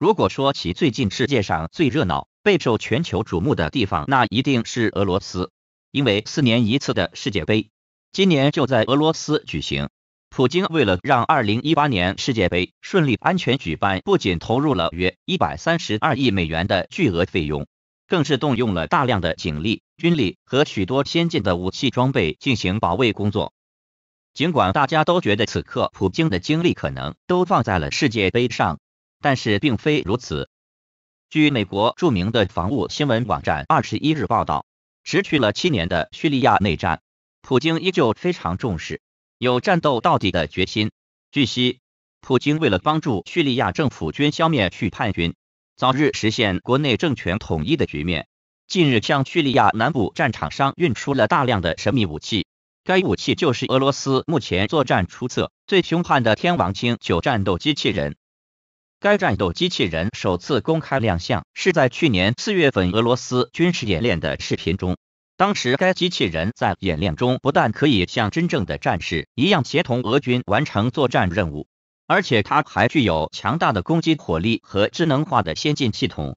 如果说起最近世界上最热闹、备受全球瞩目的地方，那一定是俄罗斯，因为四年一次的世界杯，今年就在俄罗斯举行。普京为了让二零一八年世界杯顺利安全举办，不仅投入了约一百三十二亿美元的巨额费用，更是动用了大量的警力、军力和许多先进的武器装备进行保卫工作。尽管大家都觉得此刻普京的精力可能都放在了世界杯上。但是并非如此。据美国著名的防务新闻网站二十一日报道，持续了七年的叙利亚内战，普京依旧非常重视，有战斗到底的决心。据悉，普京为了帮助叙利亚政府军消灭叙叛军，早日实现国内政权统一的局面，近日向叙利亚南部战场上运出了大量的神秘武器。该武器就是俄罗斯目前作战出色、最凶悍的天王星九战斗机器人。该战斗机器人首次公开亮相是在去年四月份俄罗斯军事演练的视频中。当时，该机器人在演练中不但可以像真正的战士一样协同俄军完成作战任务，而且它还具有强大的攻击火力和智能化的先进系统。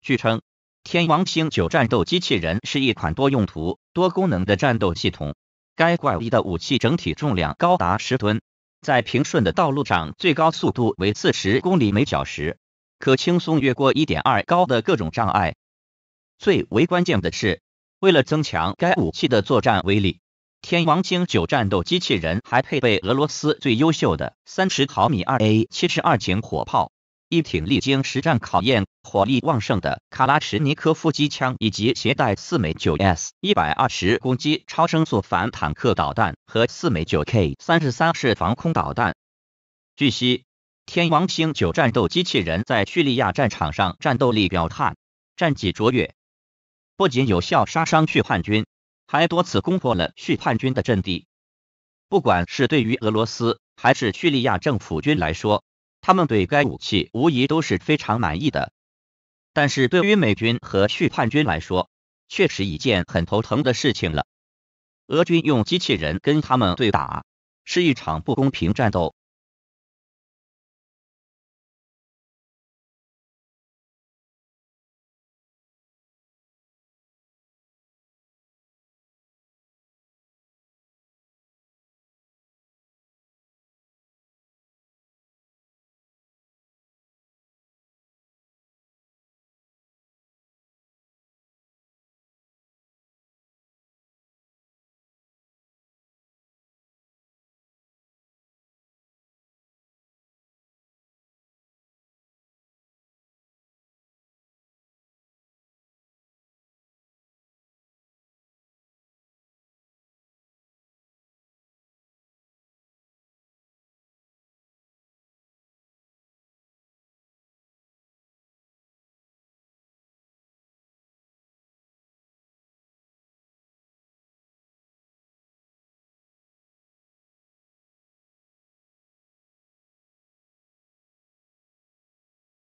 据称，天王星九战斗机器人是一款多用途、多功能的战斗系统。该怪异的武器整体重量高达十吨。在平顺的道路上，最高速度为四十公里每小时，可轻松越过一点二高的各种障碍。最为关键的是，为了增强该武器的作战威力，天王星九战斗机器人还配备俄罗斯最优秀的三十毫米二 A 七十二型火炮。一挺历经实战考验、火力旺盛的卡拉什尼科夫机枪，以及携带四枚 9S120 攻击超声速反坦克导弹和四枚 9K33 式防空导弹。据悉，天王星九战斗机器人在叙利亚战场上战斗力彪悍，战绩卓越，不仅有效杀伤叙叛军，还多次攻破了叙叛军的阵地。不管是对于俄罗斯还是叙利亚政府军来说，他们对该武器无疑都是非常满意的，但是对于美军和叙叛军来说，确实一件很头疼的事情了。俄军用机器人跟他们对打，是一场不公平战斗。